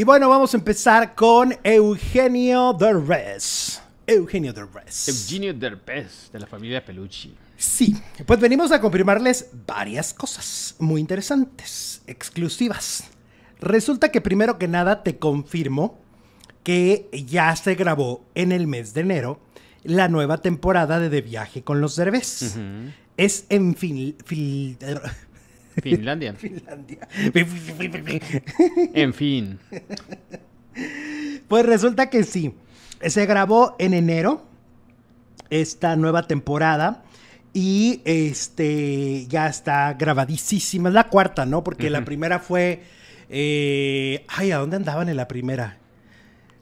Y bueno, vamos a empezar con Eugenio Derbez. Eugenio Derbez. Eugenio Derbez, de la familia Pelucci. Sí, pues venimos a confirmarles varias cosas muy interesantes, exclusivas. Resulta que primero que nada te confirmo que ya se grabó en el mes de enero la nueva temporada de De Viaje con los Derbez. Es en fin... Fil Finlandia. Finlandia. en fin. Pues resulta que sí. Se grabó en enero esta nueva temporada. Y este ya está grabadísima. Es la cuarta, ¿no? Porque la primera fue. Eh, ay, ¿a dónde andaban en la primera?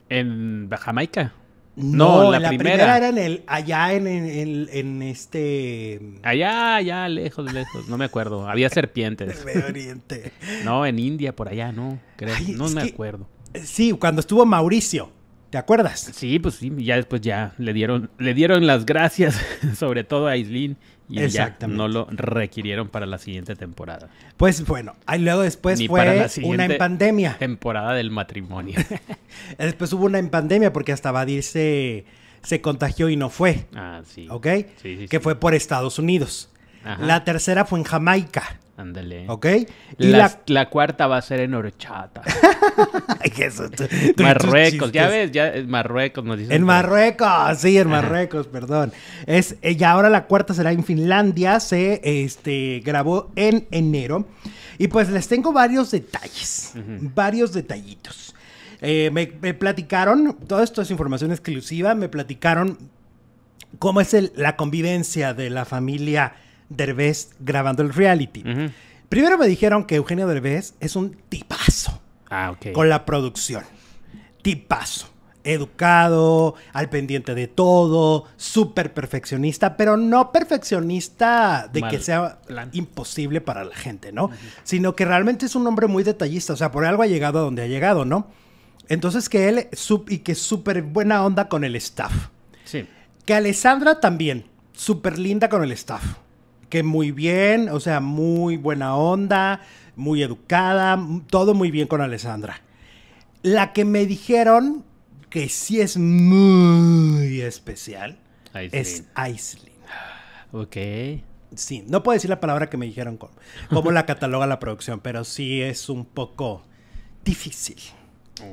En Jamaica. No, la, primera. era en el, allá en, en, este... Allá, allá, lejos, lejos, no me acuerdo. Había serpientes. no, en India, por allá, no, creo. no me acuerdo. Sí, cuando estuvo Mauricio. ¿Te acuerdas? Sí, pues sí, ya después ya le dieron, le dieron las gracias, sobre todo a Islín y no lo requirieron para la siguiente temporada. Pues bueno, ahí luego después fue una en pandemia. Temporada del matrimonio. después hubo una en pandemia porque hasta Badir se, contagió y no fue. Ah, sí. ¿Ok? que fue por Estados Unidos. La tercera fue en Jamaica. Ándale. ¿Ok? Y la... cuarta va a ser en horchata. Ay, Marruecos, ya ves, ya eh, Marruecos nos dicen. En Marruecos, sí, en Marruecos, perdón. Es, eh, y ahora la cuarta será en Finlandia, se este, grabó en enero. Y pues les tengo varios detalles, varios detallitos. Eh, me, platicaron, todo esto es información exclusiva, me platicaron cómo es la convivencia de la familia Derbez grabando el reality. Primero me dijeron que Eugenio Derbez es un tipazo. Ah, con la producción. Tipazo. Educado, al pendiente de todo, súper perfeccionista, pero no perfeccionista de que sea imposible para la gente, ¿no? Sino que realmente es un hombre muy detallista, o sea, por algo ha llegado a donde ha llegado, ¿no? Entonces que él, y que súper buena onda con el staff. Sí. Que Alessandra también, súper linda con el staff que muy bien, o sea, muy buena onda, muy educada, todo muy bien con Alessandra. La que me dijeron que sí es muy especial es Aislin. Ok. Sí, no puedo decir la palabra que me dijeron como, la cataloga la producción, pero sí es un poco difícil.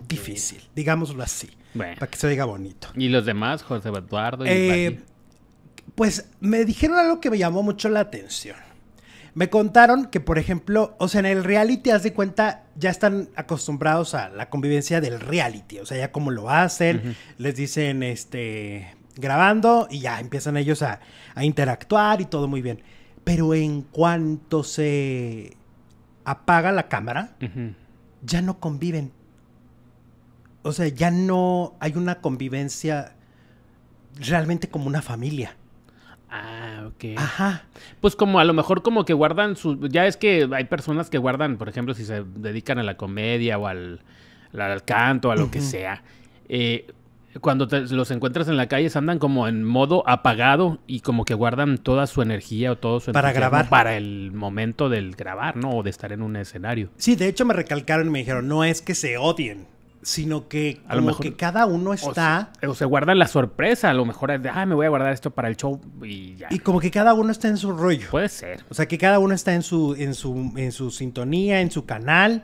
Difícil, digámoslo así. Para que se diga bonito. ¿Y los demás, José Eduardo? Y eh, pues me dijeron algo que me llamó mucho la atención. Me contaron que, por ejemplo, o sea, en el reality, haz de cuenta, ya están acostumbrados a la convivencia del reality, o sea, ya como lo hacen, les dicen, este, grabando y ya empiezan ellos a, interactuar y todo muy bien. Pero en cuanto se apaga la cámara, ya no conviven. O sea, ya no hay una convivencia realmente como una familia. Ah, ok. Ajá. Pues como a lo mejor como que guardan su... Ya es que hay personas que guardan, por ejemplo, si se dedican a la comedia o al, al canto, a lo que sea. Eh, cuando los encuentras en la calle, andan como en modo apagado y como que guardan toda su energía o todo su para grabar para el momento del grabar, ¿no? O de estar en un escenario. Sí, de hecho me recalcaron y me dijeron no es que se odien, sino que como que cada uno está... O se, guarda la sorpresa, a lo mejor es de, ah, me voy a guardar esto para el show y ya. Y como que cada uno está en su rollo. Puede ser. O sea, que cada uno está en su, en su, en su sintonía, en su canal,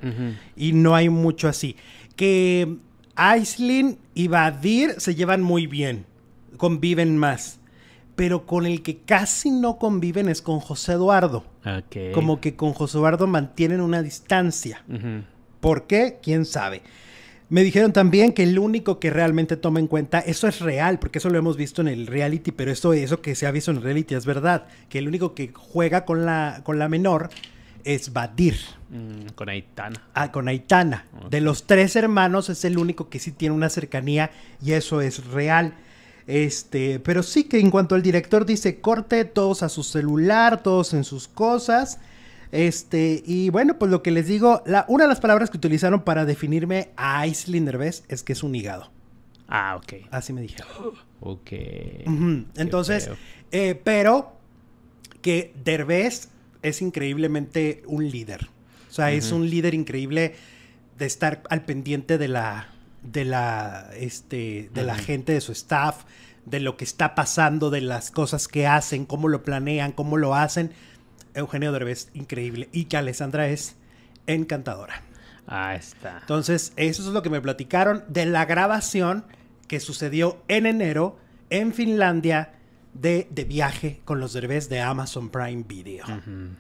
y no hay mucho así. Que Aislin y Badir se llevan muy bien, conviven más. Pero con el que casi no conviven es con José Eduardo. Como que con José Eduardo mantienen una distancia. ¿Por qué? ¿Quién sabe? Me dijeron también que el único que realmente toma en cuenta, eso es real, porque eso lo hemos visto en el reality, pero eso, eso que se ha visto en el reality es verdad, que el único que juega con la, con la menor es Badir. Mm, con Aitana. Ah, con Aitana. De los tres hermanos es el único que sí tiene una cercanía y eso es real. Este, pero sí que en cuanto al director dice corte, todos a su celular, todos en sus cosas. Este, y bueno, pues lo que les digo, una de las palabras que utilizaron para definirme a Iceland Derbez es que es un hígado. Ah, ok. Así me dijeron. Ok. Entonces, eh, pero que Derbez es increíblemente un líder. O sea, es un líder increíble de estar al pendiente de la, de la, este, de la gente, de su staff, de lo que está pasando, de las cosas que hacen, cómo lo planean, cómo lo hacen. Eugenio Derbez, increíble. Y que Alessandra es encantadora. Ahí está. Entonces, eso es lo que me platicaron de la grabación que sucedió en enero en Finlandia de, viaje con los derbés de Amazon Prime Video.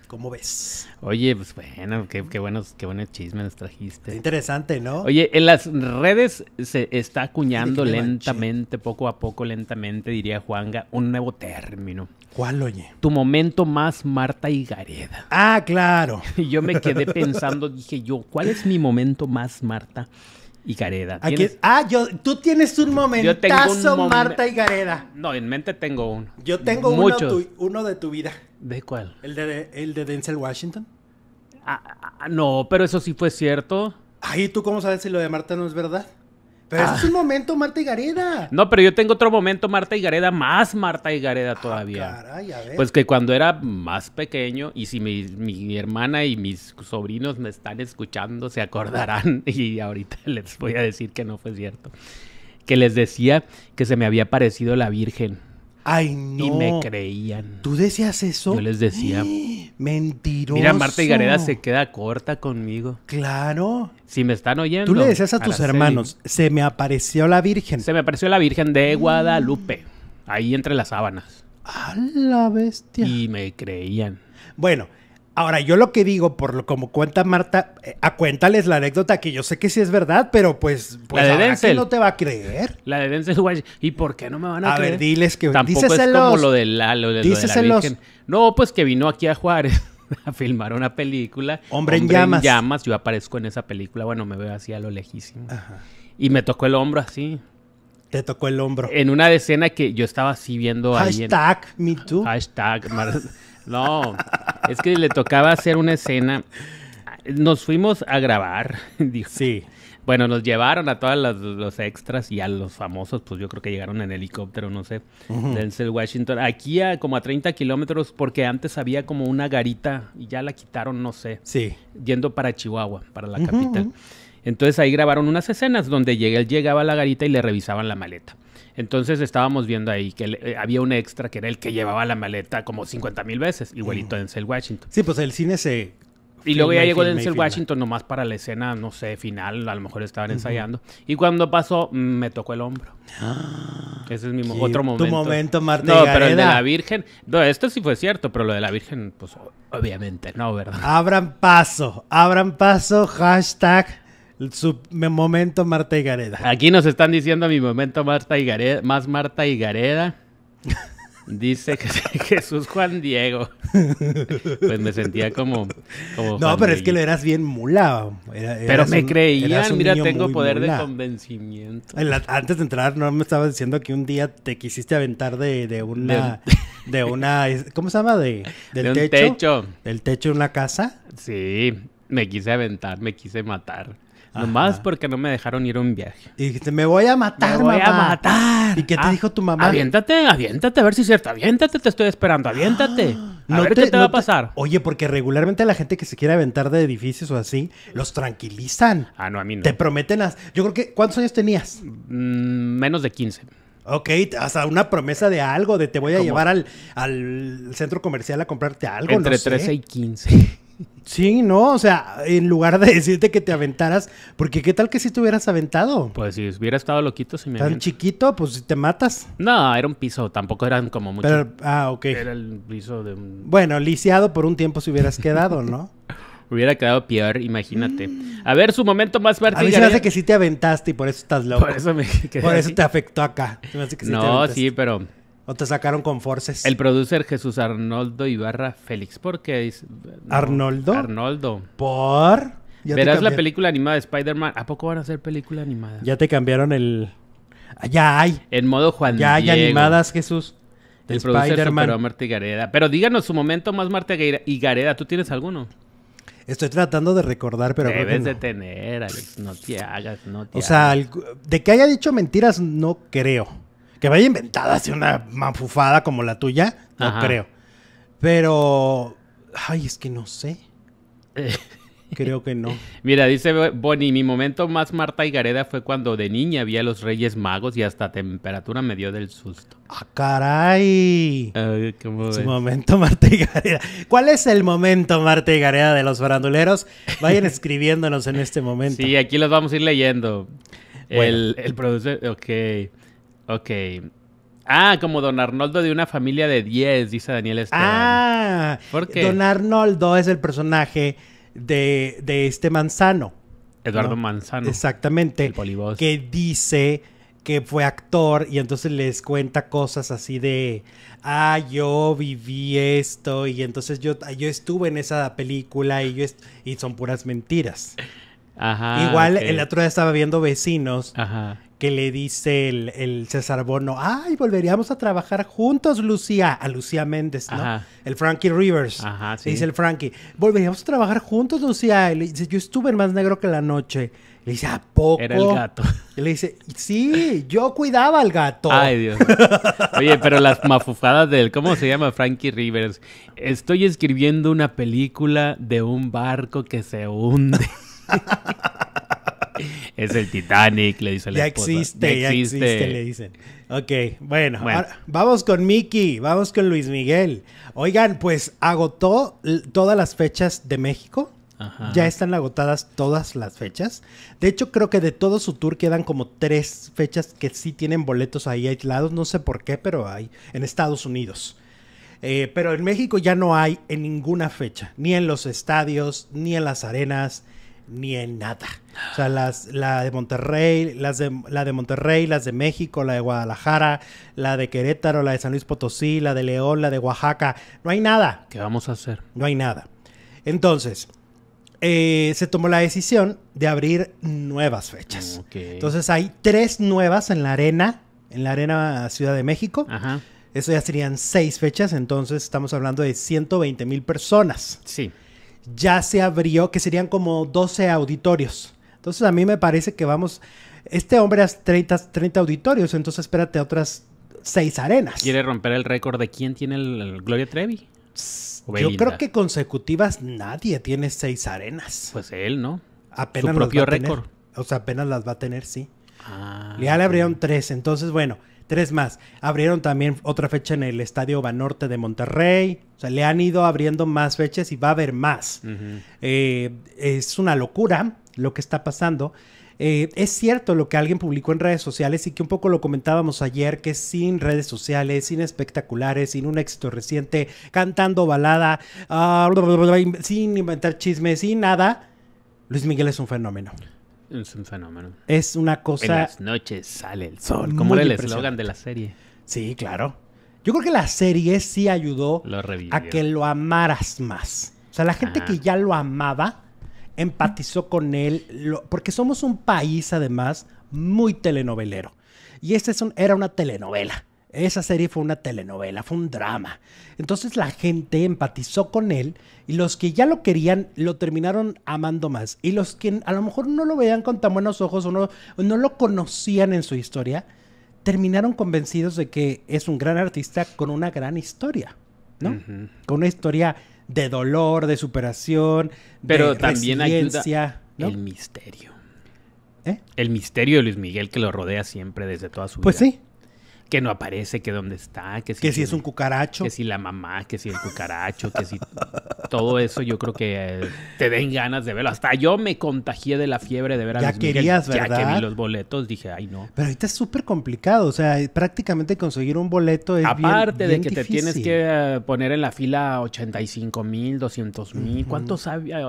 ¿Cómo ves? Oye, pues bueno, qué, buenos, qué buenos chismes nos trajiste. interesante, ¿no? Oye, en las redes se está acuñando lentamente, poco a poco, lentamente, diría Juanga, un nuevo término. ¿Cuál, oye? Tu momento más Marta y Gareda. Ah, claro. Y yo me quedé pensando, dije yo, ¿cuál es mi momento más Marta? y Careda. Ah, yo, tú tienes un momento. yo un momen... Marta No, en mente tengo uno. Yo tengo uno, uno, de tu vida. ¿De cuál? El de, el de Denzel Washington. Ah, ah, no, pero eso sí fue cierto. Ay, ¿tú cómo sabes si lo de Marta no es verdad? Pero ah. este es un momento Marta y Gareda. No, pero yo tengo otro momento Marta y Gareda, más Marta y Gareda ah, todavía. Pues que cuando era más pequeño, y si mi, hermana y mis sobrinos me están escuchando, se acordarán, y ahorita les voy a decir que no fue cierto, que les decía que se me había parecido la Virgen. Ay, no. Y me creían. ¿Tú decías eso? Yo les decía. Mentiroso. Mira, Marta y Gareda se queda corta conmigo. Claro. Si me están oyendo. Tú le decías a, tus hermanos, se me apareció la Virgen. Se me apareció la Virgen de Guadalupe. Ahí entre las sábanas. A la bestia. Y me creían. Bueno, Ahora, yo lo que digo, por lo como cuenta Marta, eh, a cuéntales la anécdota que yo sé que sí es verdad, pero pues, pues la no te va a creer. La de Denzel ¿Y por qué no me van a, creer? A ver, diles que... Tampoco es como lo de de, la No, pues que vino aquí a Juárez a filmar una película. Hombre, en llamas. En llamas. Yo aparezco en esa película. Bueno, me veo así a lo lejísimo. Ajá. Y me tocó el hombro así. Te tocó el hombro. En una escena que yo estaba así viendo Hashtag me too. Hashtag Marta. No, es que le tocaba hacer una escena. Nos fuimos a grabar. Dijo. Sí. Bueno, nos llevaron a todos los, extras y a los famosos, pues yo creo que llegaron en helicóptero, no sé, uh Washington. Aquí a como a 30 kilómetros, porque antes había como una garita y ya la quitaron, no sé. Sí. Yendo para Chihuahua, para la capital. Entonces ahí grabaron unas escenas donde él llegaba a la garita y le revisaban la maleta. Entonces estábamos viendo ahí que eh, había un extra que era el que llevaba la maleta como 50 mil veces, igualito en Denzel Washington. Sí, pues el cine se... Y luego ya llegó Denzel Washington nomás para la escena, no sé, final, a lo mejor estaban ensayando. Y cuando pasó, me tocó el hombro. Ah, Ese es mi otro momento. Tu momento, Marta. No, pero el de la Virgen. No, esto sí fue cierto, pero lo de la Virgen, pues obviamente, no, ¿verdad? Abran paso, abran paso, hashtag su momento Marta y Gareda. Aquí nos están diciendo mi momento Marta y Gareda, más Marta y Gareda. Dice Jesús Juan Diego. Pues me sentía como. no, pero es que lo eras bien mula. pero me creía creían, mira, tengo poder de convencimiento. antes de entrar, no me estabas diciendo que un día te quisiste aventar de, de una. De, una. ¿Cómo se llama? De, del techo, techo. Del techo de una casa. Sí, me quise aventar, me quise matar. Nomás porque no me dejaron ir a un viaje. Y dijiste, me voy a matar, me voy a matar. ¿Y qué te ah, dijo tu mamá? Aviéntate, aviéntate, a ver si es cierto. Aviéntate, te estoy esperando, aviéntate. no qué te va a pasar. Oye, porque regularmente la gente que se quiere aventar de edificios o así, los tranquilizan. Ah, no, a mí no. Te prometen las... Yo creo que... ¿Cuántos años tenías? Mm, menos de 15. Ok, hasta una promesa de algo, de te voy a llevar al, centro comercial a comprarte algo. Entre 13 y 15. Sí, no, o sea, en lugar de decirte que te aventaras, porque qué tal que si sí te hubieras aventado. Pues si hubiera estado loquito, si me. Tan chiquito, pues si te matas. No, era un piso, tampoco eran como mucho. ah, ok. Era el piso de un. Bueno, lisiado por un tiempo si hubieras quedado, ¿no? Hubiera quedado peor, imagínate. A ver, su momento más fuerte. A mí se hace que sí te aventaste y por eso estás loco. Por eso me Por eso te afectó acá. no, sí, pero o te sacaron con forces. El producer Jesús Arnoldo Ibarra Félix. ¿Por qué Arnoldo. ¿Por? Verás la película animada de Spider-Man. ¿A poco van a ser película animada? Ya te cambiaron el. Ah, ya hay. En modo Juan Ya hay animadas, Jesús. El productor man a Marta Gareda. Pero díganos su momento más Marta y Gareda. ¿Tú tienes alguno? Estoy tratando de recordar, pero. Debes de tener, Alex. No te hagas, no te O sea, de que haya dicho mentiras, no creo. Que vaya inventada así una manfufada como la tuya, no creo. Pero. Ay, es que no sé. Creo que no. Mira, dice Bonnie, mi momento más Marta y Gareda fue cuando de niña vi a los Reyes Magos y hasta temperatura me dio del susto. ¡Ah, caray! Su momento Marta y ¿Cuál es el momento Marta y Gareda de los faranduleros? Vayan escribiéndonos en este momento. Sí, aquí los vamos a ir leyendo. El, el productor, ok. Ok. Ah, como Don Arnoldo de una familia de 10, dice Daniel Esteban. Ah, porque Don Arnoldo es el personaje de, este Manzano. Eduardo Manzano. Exactamente. El polibos. Que dice que fue actor y entonces les cuenta cosas así de, ah, yo viví esto y entonces yo, yo estuve en esa película y, y son puras mentiras. Ajá, Igual el otro día estaba viendo vecinos Ajá que le dice el, César Bono, ay, volveríamos a trabajar juntos, Lucía, a Lucía Méndez, ¿no? El Frankie Rivers. dice el Frankie, volveríamos a trabajar juntos, Lucía. le dice, yo estuve en más negro que la noche. Le dice, ¿a poco? Era el gato. le dice, sí, yo cuidaba al gato. Ay, Dios. Oye, pero las mafufadas del, ¿cómo se llama Frankie Rivers? Estoy escribiendo una película de un barco que se hunde. es el Titanic, le dice el ya Existe, ya existe, ya existe, le dicen. Ok, bueno, vamos con Mickey, vamos con Luis Miguel. Oigan, pues agotó todas las fechas de México. Ya están agotadas todas las fechas. De hecho, creo que de todo su tour quedan como tres fechas que sí tienen boletos ahí aislados. No sé por qué, pero hay en Estados Unidos. Eh, pero en México ya no hay en ninguna fecha, ni en los estadios, ni en las arenas, ni en nada. O sea, las, la de Monterrey, las de, la de Monterrey, las de México, la de Guadalajara, la de Querétaro, la de San Luis Potosí, la de León, la de Oaxaca. No hay nada. ¿Qué vamos a hacer? No hay nada. Entonces, eh, se tomó la decisión de abrir nuevas fechas. Entonces hay tres nuevas en la arena, en la arena Ciudad de México. Eso ya serían seis fechas, entonces estamos hablando de 120 mil personas. Sí ya se abrió, que serían como 12 auditorios. Entonces a mí me parece que vamos, este hombre hace 30, auditorios, entonces espérate otras 6 arenas. Quiere romper el récord de quién tiene el, Gloria Trevi. Yo creo que consecutivas nadie tiene 6 arenas. Pues él, ¿no? Apenas Su propio récord. O sea, apenas las va a tener, sí. Ah, ya le abrieron 3, entonces bueno. Tres más. Abrieron también otra fecha en el Estadio Banorte de Monterrey. O sea, le han ido abriendo más fechas y va a haber más. es una locura lo que está pasando. es cierto lo que alguien publicó en redes sociales y que un poco lo comentábamos ayer, que sin redes sociales, sin espectaculares, sin un éxito reciente, cantando balada, sin inventar chismes, sin nada, Luis Miguel es un fenómeno. Es un fenómeno. Es una cosa. En las noches sale el sol. Como era el eslogan de la serie. Sí, claro. Yo creo que la serie sí ayudó a que lo amaras más. O sea, la gente que ya lo amaba empatizó con él, porque somos un país además muy telenovelero. Y esta era una telenovela. Esa serie fue una telenovela, fue un drama. Entonces la gente empatizó con él y los que ya lo querían lo terminaron amando más. Y los que a lo mejor no lo veían con tan buenos ojos o no, no lo conocían en su historia, terminaron convencidos de que es un gran artista con una gran historia, ¿no? Con una historia de dolor, de superación, pero también ayuda el misterio. ¿Eh? El misterio de Luis Miguel que lo rodea siempre desde toda su pues vida. Pues sí, que no aparece, que dónde está, que si, que si es un cucaracho. Que si la mamá, que si el cucaracho, que si todo eso yo creo que eh, te den ganas de verlo. Hasta yo me contagié de la fiebre de ver a ya querías, ¿verdad? Ya que vi los boletos dije, ay no. Pero ahorita es súper complicado, o sea, prácticamente conseguir un boleto es Aparte bien, de que te tienes que eh, poner en la fila 85 mil, 200 mil, ¿cuántos había?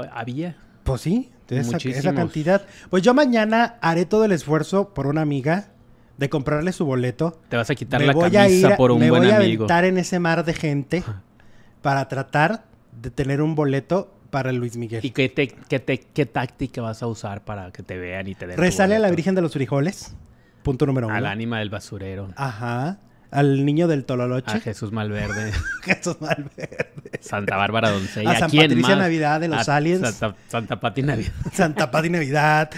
Pues sí, esa cantidad. Pues yo mañana haré todo el esfuerzo por una amiga de comprarle su boleto. Te vas a quitar la camisa por un buen voy amigo. a en ese mar de gente para tratar de tener un boleto para Luis Miguel. ¿Y qué, te, qué, táctica vas a usar para que te vean y te den? Resale a la Virgen de los Frijoles. Punto número uno. Al ánima del basurero. Ajá al niño del Tololoche. A Jesús Malverde. Jesús Malverde. Santa Bárbara Doncella. A San Patricia Navidad de los Aliens. Santa, Santa Pati Navidad. Santa Pati Navidad.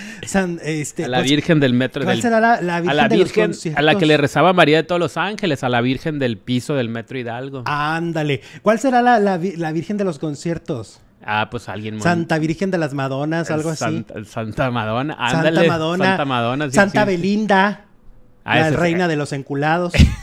Este, a la Virgen del Metro. ¿Cuál será la, Virgen a la que le rezaba María de todos los ángeles, a la Virgen del piso del Metro Hidalgo. Ándale. ¿Cuál será la, Virgen de los conciertos? Ah, pues alguien. más. Santa Virgen de las Madonas, algo así. Santa Madonna. Ándale, Santa Madonna. Santa Belinda. Ah, la reina de los enculados.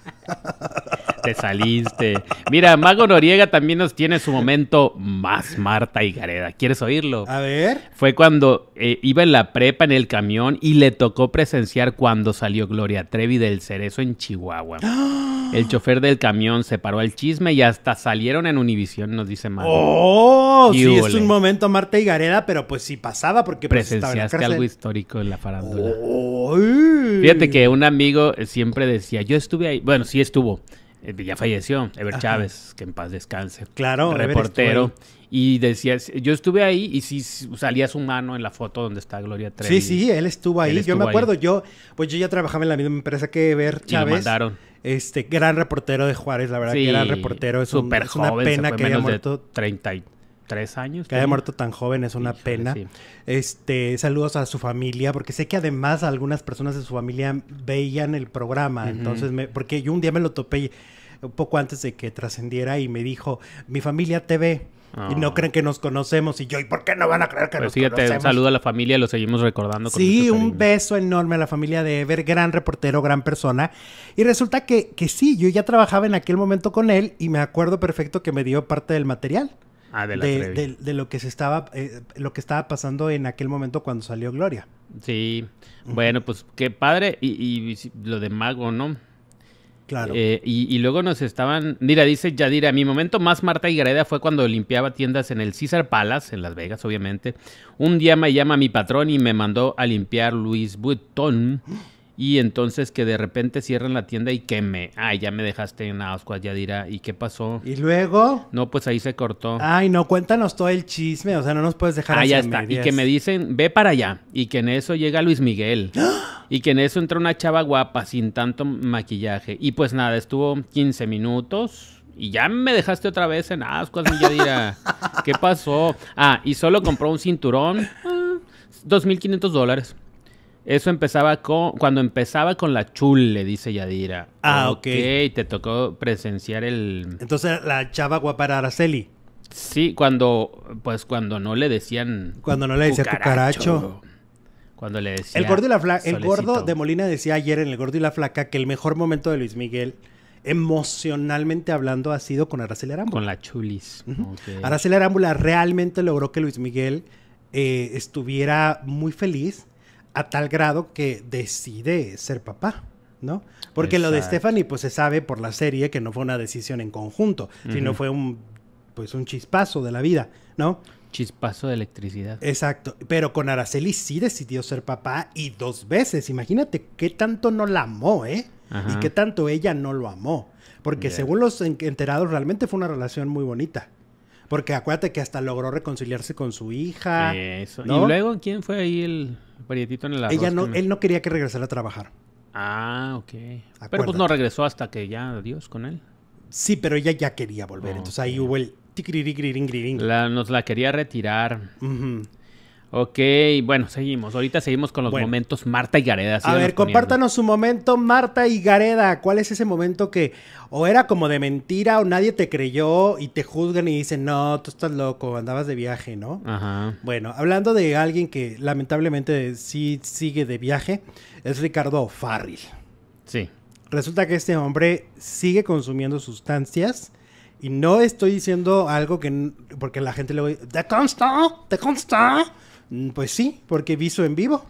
te saliste. Mira, Mago Noriega también nos tiene su momento más Marta y Gareda. ¿Quieres oírlo? A ver. Fue cuando eh, iba en la prepa en el camión y le tocó presenciar cuando salió Gloria Trevi del Cerezo en Chihuahua. ¡Ah! el chofer del camión se paró al chisme y hasta salieron en Univisión, nos dice Mago. ¡Oh! Sí, es un momento Marta y Gareda, pero pues sí pasaba porque pues, presenciaste algo histórico en la farándula. Fíjate que un amigo siempre decía, yo estuve ahí, bueno, sí estuvo, eh, ya falleció, Ever Chávez, que en paz descanse. Claro, reportero. Y decía, yo estuve ahí y sí salía su mano en la foto donde está Gloria Trevi. Sí, sí, él estuvo ahí. yo me acuerdo, yo, pues yo ya trabajaba en la misma empresa que Ever Chávez. mandaron. Este, gran reportero de Juárez, la verdad que era reportero. Es, una pena que haya muerto tres años. Que haya muerto tan joven es una pena. Este, saludos a su familia, porque sé que además algunas personas de su familia veían el programa. Entonces, porque yo un día me lo topé un poco antes de que trascendiera y me dijo, mi familia te ve. Y no ah. creen que nos conocemos. Y yo, ¿y por qué no van a creer que pues nos conocemos? Un saludo a la familia, lo seguimos recordando. Con sí, un beso enorme a la familia de Ever, gran reportero, gran persona. Y resulta que, que sí, yo ya trabajaba en aquel momento con él y me acuerdo perfecto que me dio parte del material. Ah, de, de, lo que se estaba eh, lo que estaba pasando en aquel momento cuando salió Gloria. Sí, bueno, pues qué padre y, lo de Mago, ¿no? Claro. Eh, y, luego nos estaban, mira, dice Yadira, mi momento más Marta y Gareda fue cuando limpiaba tiendas en el Caesar Palace, en Las Vegas, obviamente. Un día me llama mi patrón y me mandó a limpiar Luis Vuitton y entonces que de repente cierran la tienda y queme ay, ya me dejaste en Ascuas, ya dirá, ¿y qué pasó? ¿Y luego? No, pues ahí se cortó. Ay, no, cuéntanos todo el chisme, o sea, no nos puedes dejar Ah, ya está. Y que me dicen, ve para allá, y que en eso llega Luis Miguel, ¡Ah! y que en eso entra una chava guapa sin tanto maquillaje. Y pues nada, estuvo 15 minutos, y ya me dejaste otra vez en ascuas, ya dirá ¿Qué pasó? Ah, y solo compró un cinturón. Ah, mil 2.500 dólares. Eso empezaba con, cuando empezaba con la chule, dice Yadira. Ah, ok. Ok, te tocó presenciar el... Entonces la chava guapa Araceli. Sí, cuando, pues cuando no le decían... Cuando no le decían cucaracho. Cuando le decía el gordo, la el gordo de Molina decía ayer en El gordo y la flaca que el mejor momento de Luis Miguel emocionalmente hablando ha sido con Araceli Arámbula. Con la chulis. Araceli Arámbula realmente logró que Luis Miguel eh, estuviera muy feliz a tal grado que decide ser papá. ¿no? Porque lo de Stephanie, pues se sabe por la serie que no fue una decisión en conjunto, sino fue un, pues un chispazo de la vida, ¿no? Chispazo de electricidad. Exacto. Pero con Araceli sí decidió ser papá y dos veces. Imagínate qué tanto no la amó, ¿eh? Y qué tanto ella no lo amó. Porque según los enterados, realmente fue una relación muy bonita. Porque acuérdate que hasta logró reconciliarse con su hija. Eso. Y luego, ¿quién fue ahí el parietito en el arroz? Ella no, él no quería que regresara a trabajar. Ah, ok. Pero pues no regresó hasta que ya, adiós con él. Sí, pero ella ya quería volver. Ah, Entonces ahí hubo el... La, nos la quería retirar. Ok, bueno, seguimos. Ahorita seguimos con los momentos Marta y Gareda. A ver, compártanos su momento, Marta y Gareda. ¿Cuál es ese momento que o era como de mentira o nadie te creyó y te juzgan y dicen, no, tú estás loco, andabas de viaje, ¿no? Ajá. Bueno, hablando de alguien que lamentablemente sí sigue de viaje, es Ricardo Farril. Sí. Resulta que este hombre sigue consumiendo sustancias. Y no estoy diciendo algo que. Porque la gente le va ¿Te consta? ¿Te consta? Mm, pues sí, porque vi su en vivo,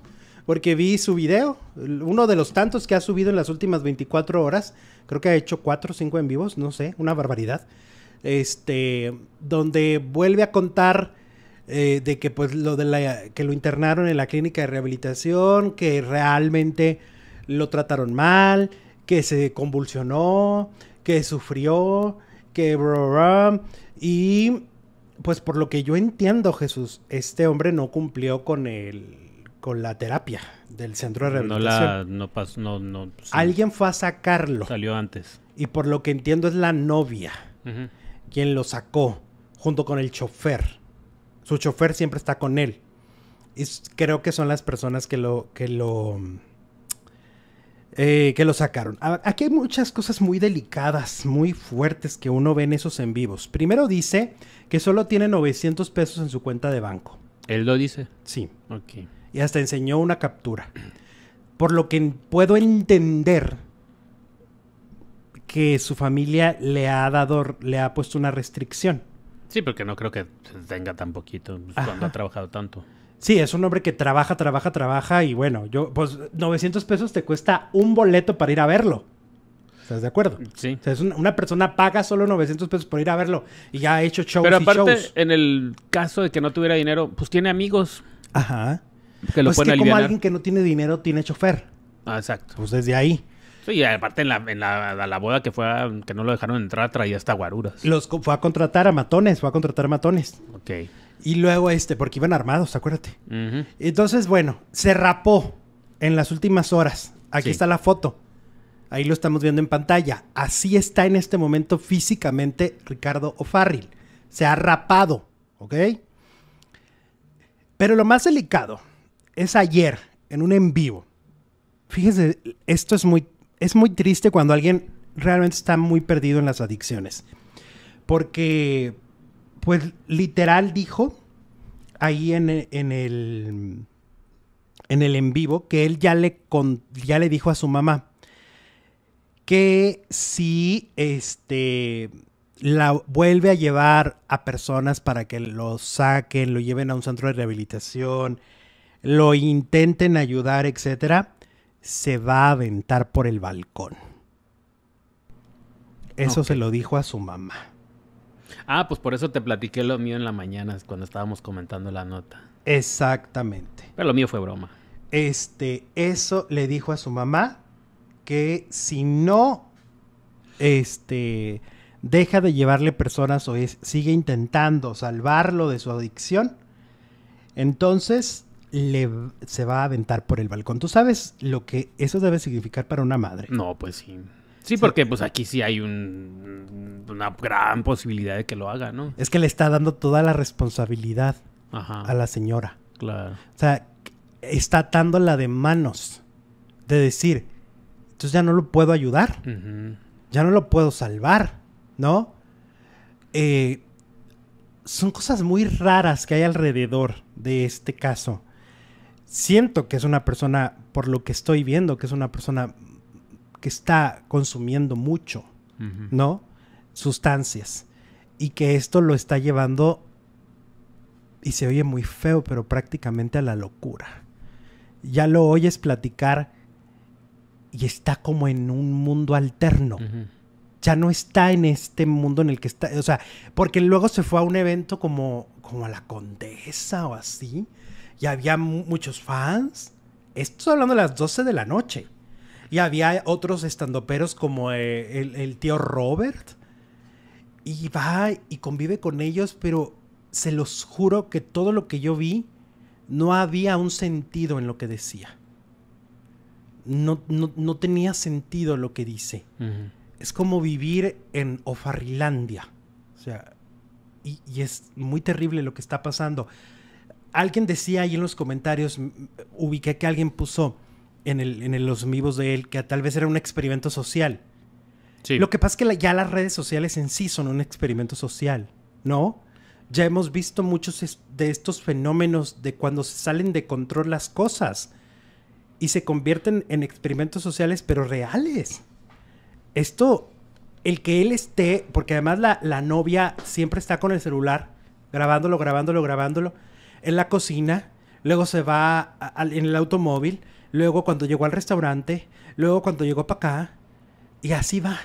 porque vi su video, uno de los tantos que ha subido en las últimas 24 horas, creo que ha hecho 4 o 5 en vivos, no sé, una barbaridad, este, donde vuelve a contar eh, de que pues lo de que lo internaron en la clínica de rehabilitación, que realmente lo trataron mal, que se convulsionó, que sufrió, que... y pues por lo que yo entiendo, Jesús, este hombre no cumplió con el con la terapia del centro de rehabilitación. No la no pasó, no, no Alguien fue a sacarlo. Salió antes. Y por lo que entiendo es la novia quien lo sacó junto con el chofer. Su chofer siempre está con él. Y creo que son las personas que lo que lo eh, que lo sacaron. Aquí hay muchas cosas muy delicadas, muy fuertes que uno ve en esos en vivos. Primero dice que solo tiene 900 pesos en su cuenta de banco. ¿Él lo dice? Sí. Ok. Y hasta enseñó una captura. Por lo que puedo entender que su familia le ha dado, le ha puesto una restricción. Sí, porque no creo que tenga tan poquito pues, cuando ha trabajado tanto. Sí, es un hombre que trabaja, trabaja, trabaja y bueno, yo, pues 900 pesos te cuesta un boleto para ir a verlo. ¿Estás de acuerdo? Sí. O sea, una, persona paga solo 900 pesos por ir a verlo y ya ha hecho shows. Pero aparte, en el caso de que no tuviera dinero, pues tiene amigos. Ajá. Que lo pues pueden es que como alguien que no tiene dinero tiene chofer. Ah, exacto. Pues desde ahí. Sí, y aparte en la, en la, boda que fue que no lo dejaron entrar traía hasta guaruras. Los fue a contratar a matones, fue a contratar a matones. Ok. Y luego este, porque iban armados, acuérdate. Entonces, bueno, se rapó en las últimas horas. Aquí está la foto. Ahí lo estamos viendo en pantalla. Así está en este momento físicamente Ricardo O'Farrill. Se ha rapado, ¿ok? Pero lo más delicado es ayer, en un en vivo. Fíjense, esto es muy, es muy triste cuando alguien realmente está muy perdido en las adicciones. Porque pues literal dijo ahí en, el en el en vivo que él ya le, ya le dijo a su mamá que si este la vuelve a llevar a personas para que lo saquen, lo lleven a un centro de rehabilitación, lo intenten ayudar, etcétera, se va a aventar por el balcón. Eso se lo dijo a su mamá. Ah, pues por eso te platiqué lo mío en la mañana cuando estábamos comentando la nota. Exactamente. Pero lo mío fue broma. Este, eso le dijo a su mamá que si no, este, deja de llevarle personas o sigue intentando salvarlo de su adicción, entonces le, se va a aventar por el balcón. ¿Tú sabes lo que eso debe significar para una madre? No, pues sí. Sí, porque pues aquí sí hay una gran posibilidad de que lo haga, ¿no? Es que le está dando toda la responsabilidad a la señora. Claro. O sea, está atándola de manos. De decir, entonces ya no lo puedo ayudar. Ya no lo puedo salvar, ¿no? Eh, son cosas muy raras que hay alrededor de este caso. Siento que es una persona, por lo que estoy viendo, que es una persona que está consumiendo mucho, ¿no? Sustancias. Y que esto lo está llevando, y se oye muy feo, pero prácticamente a la locura. Ya lo oyes platicar y está como en un mundo alterno. Ya no está en este mundo en el que está, o sea, porque luego se fue a un evento como, como a la condesa o así, y había muchos fans. Esto hablando de las 12 de la noche. Y había otros estandoperos como eh, el, tío Robert. Y va y convive con ellos, pero se los juro que todo lo que yo vi, no había un sentido en lo que decía. No, tenía sentido lo que dice. Es como vivir en Ofarilandia. O sea, y, y, es muy terrible lo que está pasando. Alguien decía ahí en los comentarios, ubiqué que alguien puso, en, los vivos de él que tal vez era un experimento social. Lo que pasa es que ya las redes sociales en sí son un experimento social, ¿no? Ya hemos visto muchos de estos fenómenos de cuando se salen de control las cosas y se convierten en experimentos sociales, pero reales. Esto, el que él esté, porque además la, novia siempre está con el celular, grabándolo, grabándolo, grabándolo, en la cocina, luego se va en el automóvil, luego cuando llegó al restaurante, luego cuando llegó para acá, y así va,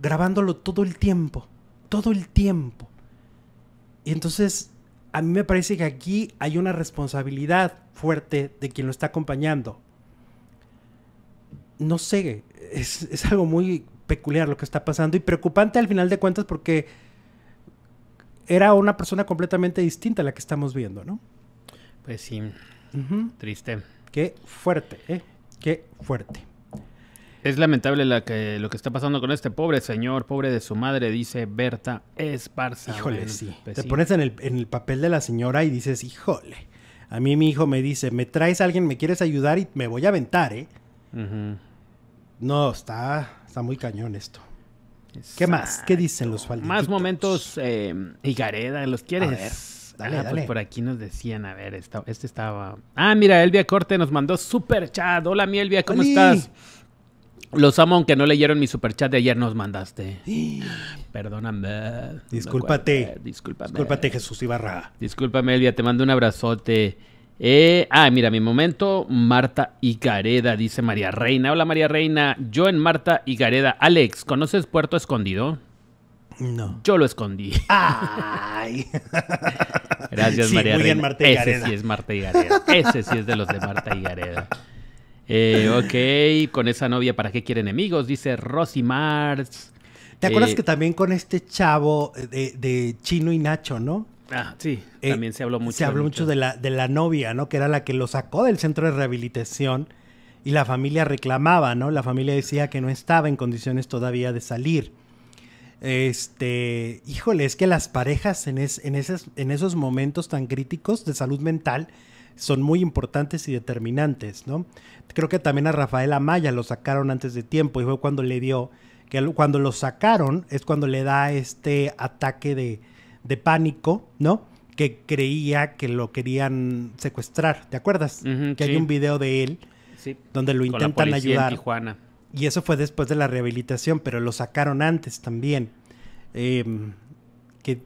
grabándolo todo el tiempo, todo el tiempo. Y entonces, a mí me parece que aquí hay una responsabilidad fuerte de quien lo está acompañando. No sé, es, algo muy peculiar lo que está pasando y preocupante al final de cuentas porque era una persona completamente distinta a la que estamos viendo, ¿no? Pues sí, triste. Qué fuerte, ¿eh? Qué fuerte. Es lamentable lo que está pasando con este pobre señor, pobre de su madre, dice Berta Esparza. Híjole, sí. Pues Te pones en el, papel de la señora y dices, híjole. A mí mi hijo me dice, me traes a alguien, me quieres ayudar y me voy a aventar, ¿eh? No, está, está muy cañón esto. ¿Qué más? ¿Qué dicen los falditos? Más momentos, eh, Higareda, ¿los quieres? A ver. Ah, pues por aquí nos decían, a ver, este estaba. Ah, mira, Elvia Corte nos mandó super chat. Hola, mi Elvia, ¿cómo estás? Los amo aunque no leyeron mi super chat de ayer nos mandaste. Perdóname. Discúlpate. Discúlpame. Discúlpate, Jesús Ibarra. Discúlpame, Elvia, te mando un abrazote. Eh, ah, mira, mi momento, Marta Igareda, dice María Reina. Hola María Reina, yo en Marta Gareda. Alex, ¿conoces Puerto Escondido? Yo lo escondí. Gracias, María Ese sí es Marta y Ese sí es de los de Marta y eh, ok, con esa novia, ¿para qué quiere enemigos? Dice Rosy Mars. ¿Te acuerdas eh, que también con este chavo eh, de, Chino y Nacho, no? Ah, sí, también se habló mucho. Se habló mucho de la, de la novia, ¿no? Que era la que lo sacó del centro de rehabilitación y la familia reclamaba, ¿no? La familia decía que no estaba en condiciones todavía de salir. Este, híjole, es que las parejas en, en, esos, momentos tan críticos de salud mental son muy importantes y determinantes, ¿no? Creo que también a Rafael Amaya lo sacaron antes de tiempo y fue cuando le dio, que cuando lo sacaron es cuando le da este ataque de, pánico, ¿no? Que creía que lo querían secuestrar, ¿te acuerdas? que hay un video de él donde lo intentan ayudar. Y eso fue después de la rehabilitación, pero lo sacaron antes también. Em, qué,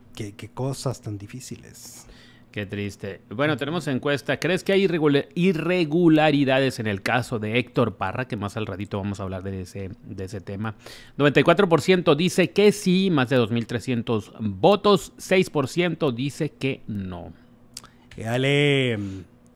cosas tan difíciles. Qué triste. Bueno, tenemos encuesta. ¿Crees que hay irregularidades en el caso de Héctor Parra? Que más al ratito vamos a hablar de ese, de ese tema. 94% dice que sí, más de 2.300 votos. 6% dice que no. Dale. Em,